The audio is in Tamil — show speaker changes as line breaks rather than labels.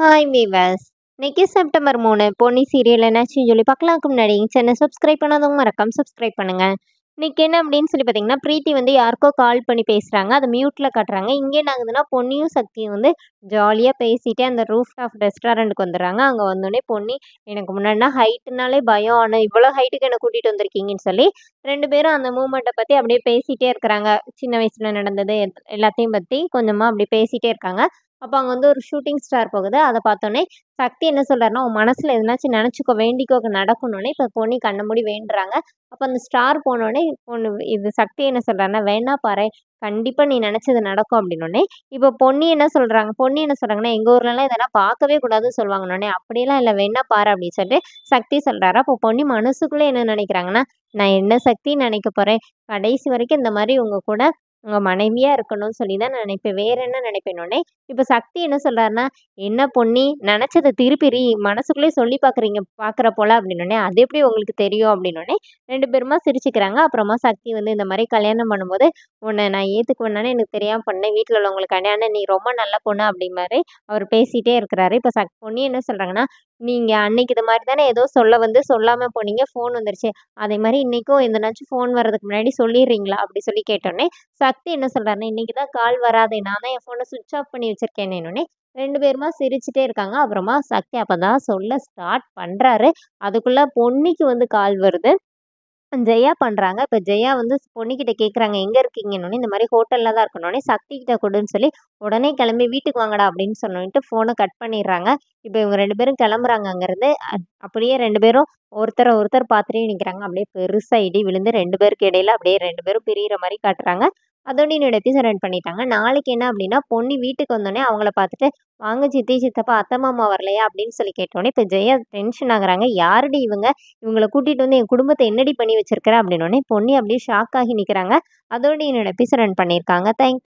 ஹாய் வீவர்ஸ் இன்றைக்கி செப்டம்பர் மூணு பொன்னி சீரியல் என்னாச்சுன்னு சொல்லி பார்க்கலாக்கு முன்னாடி சேனல் சப்ஸ்கிரைப் பண்ணாதவங்க மறக்காம சப்ஸ்கிரைப் பண்ணுங்கள் இன்றைக்கி என்ன அப்படின்னு சொல்லி பார்த்தீங்கன்னா பிரீத்தி வந்து யாருக்கோ கால் பண்ணி பேசுகிறாங்க அதை மியூட்டில் காட்டுறாங்க இங்கே என்ன ஆகுதுன்னா பொன்னியும் சக்தியும் வந்து ஜாலியாக பேசிகிட்டே அந்த ரூஃப் டாப் ரெஸ்டாரண்ட்டுக்கு வந்துடுறாங்க அங்கே வந்தோடனே பொன்னி எனக்கு முன்னாடினா ஹைட்டுனாலே பயம் ஆனால் இவ்வளோ ஹைட்டுக்கு என்னை கூட்டிகிட்டு வந்திருக்கீங்கன்னு சொல்லி ரெண்டு பேரும் அந்த மூமெண்ட்டை பற்றி அப்படியே பேசிகிட்டே இருக்கிறாங்க சின்ன வயசில் நடந்தது எல்லாத்தையும் பற்றி கொஞ்சமாக அப்படி பேசிகிட்டே இருக்காங்க அப்போ அங்கே வந்து ஒரு ஷூட்டிங் ஸ்டார் போகுது அதை பார்த்தோன்னே சக்தி என்ன சொல்கிறாருன்னா உன் மனசில் எதுனாச்சும் நினச்சிக்கோ வேண்டிக்கோ நடக்கணுன்னே இப்போ பொண்ணி கண்ண மூடி வேண்டுறாங்க அப்போ அந்த ஸ்டார் போனோடனே பொண்ணு இது சக்தி என்ன சொல்கிறாருன்னா வேணா பாரு கண்டிப்பாக நீ நினச்சது நடக்கும் அப்படின்னோடனே இப்போ பொண்ணு என்ன சொல்கிறாங்க பொண்ணு என்ன சொல்கிறாங்கன்னா எங்கள் ஊர்லலாம் இதெல்லாம் பார்க்கவே கூடாதுன்னு சொல்லுவாங்கன்னொடனே அப்படியெல்லாம் இல்லை வேணா பாரு அப்படின்னு சொல்லிட்டு சக்தி சொல்கிறாரு அப்போ பொண்ணு மனசுக்குள்ளே என்ன நினைக்கிறாங்கன்னா நான் என்ன சக்தி நினைக்க போகிறேன் கடைசி வரைக்கும் இந்த மாதிரி உங்கள் கூட உங்கள் மனைவியாக இருக்கணும்னு சொல்லி தான் நான் நினைப்பேன் வேற என்ன நினைப்பேனோடனே இப்போ சக்தி என்ன சொல்கிறாருன்னா என்ன பொண்ணி நினச்சதை திருப்பி ரீ மனசுக்குள்ளே சொல்லி பார்க்குறீங்க பார்க்குற போல அப்படின்னோடனே அது எப்படி உங்களுக்கு தெரியும் அப்படின்னோடனே ரெண்டு பேருமா சிரிச்சுக்கிறாங்க அப்புறமா சக்தி வந்து இந்த மாதிரி கல்யாணம் பண்ணும்போது உன்னை நான் ஏற்றுக்குவேன்னு எனக்கு தெரியாமல் பண்ணேன் வீட்டில் உள்ளவங்களுக்கு கல்யாணம் நீ ரொம்ப நல்ல பொண்ணு அப்படி மாதிரி அவர் பேசிகிட்டே இருக்கிறாரு இப்போ சக் பொண்ணி என்ன சொல்கிறாங்கன்னா நீங்கள் அன்னைக்கு இது மாதிரி தானே ஏதோ சொல்ல வந்து சொல்லாமல் போனீங்க ஃபோன் வந்துருச்சு அதே மாதிரி இன்றைக்கும் எதனாச்சும் ஃபோன் வர்றதுக்கு முன்னாடி சொல்லிடுறீங்களா அப்படி சொல்லி கேட்டோடனே சக்தி என்ன சொல்கிறாருன்னா இன்றைக்கி தான் கால் வராதே நான் தான் என் ஃபோனை சுவிட்ச் ஆஃப் பண்ணி என்னோடனே ரெண்டு பேருமா சிரிச்சுட்டே இருக்காங்க அப்புறமா சக்தி அப்போ தான் சொல்ல ஸ்டார்ட் பண்ணுறாரு அதுக்குள்ளே பொன்னிக்கு வந்து கால் வருது ஜெயா பண்ணுறாங்க இப்போ ஜெயா வந்து பொண்ணுக்கிட்ட கேட்குறாங்க எங்கே இருக்கீங்கன்னு இந்த மாதிரி ஹோட்டலில் தான் இருக்கணும்னே சக்தி கிட்ட கொடுன்னு சொல்லி உடனே கிளம்பி வீட்டுக்கு வாங்கடா அப்படின்னு சொன்னிட்டு ஃபோனை கட் பண்ணிடுறாங்க இப்போ இவங்க ரெண்டு பேரும் கிளம்புறாங்க அங்கேருந்து அப்படியே ரெண்டு பேரும் ஒருத்தரை ஒருத்தர் பார்த்துட்டே நிற்கிறாங்க அப்படியே பெருசாக இடி விழுந்து ரெண்டு பேருக்கு இடையில அப்படியே ரெண்டு பேரும் பிரிகிற மாதிரி காட்டுறாங்க அதோட என்னோடய சரண்ட் பண்ணிட்டாங்க நாளைக்கு என்ன அப்படின்னா பொண்ணு வீட்டுக்கு வந்தோடனே அவங்கள பார்த்துட்டு வாங்க சித்தி சித்தப்பா அத்தை மாமா வரலையா அப்படின்னு சொல்லி கேட்டோடனே இப்போ ஜெயா டென்ஷன் ஆகுறாங்க யாருடைய இவங்க இவங்களை கூட்டிகிட்டு வந்து என் குடும்பத்தை என்னடி பண்ணி வச்சிருக்கிற அப்படின்னோடனே பொண்ணு அப்படியே ஷாக் ஆகி நிற்கிறாங்க அதோட என்னோட எபிசோட் ரன் பண்ணியிருக்காங்க தேங்க்